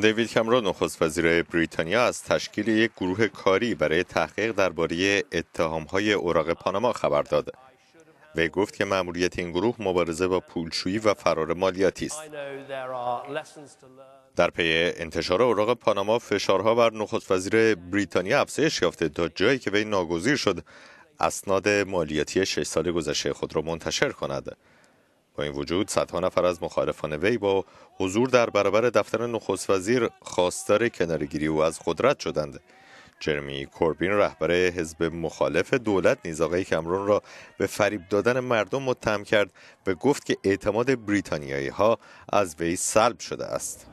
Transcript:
دیوید کمرو نخست وزیر بریتانیا از تشکیل یک گروه کاری برای تحقیق درباره اتهامهای اوراق پاناما خبر داد وی گفت که مأموریت این گروه مبارزه با پولشویی و فرار مالیاتی است در پی انتشار اوراق پاناما فشارها بر نخست وزیر بریتانیا افزایش یافته تا جایی که وی ناگزیر شد اسناد مالیاتی شش سال گذشته خود را منتشر کند این وجود صدها نفر از مخالفان وی با حضور در برابر دفتر نخست وزیر خواستار کنارگیری او از قدرت شدند جرمی کوربین رهبر حزب مخالف دولت نیز آقای کمرون را به فریب دادن مردم متهم کرد و گفت که اعتماد بریتانیایی ها از وی سلب شده است